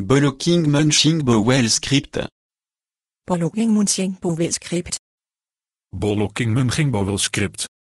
Blocking Munching Bowel Script. Blocking Munching Bowel Script. Blocking Munching Bowel Script.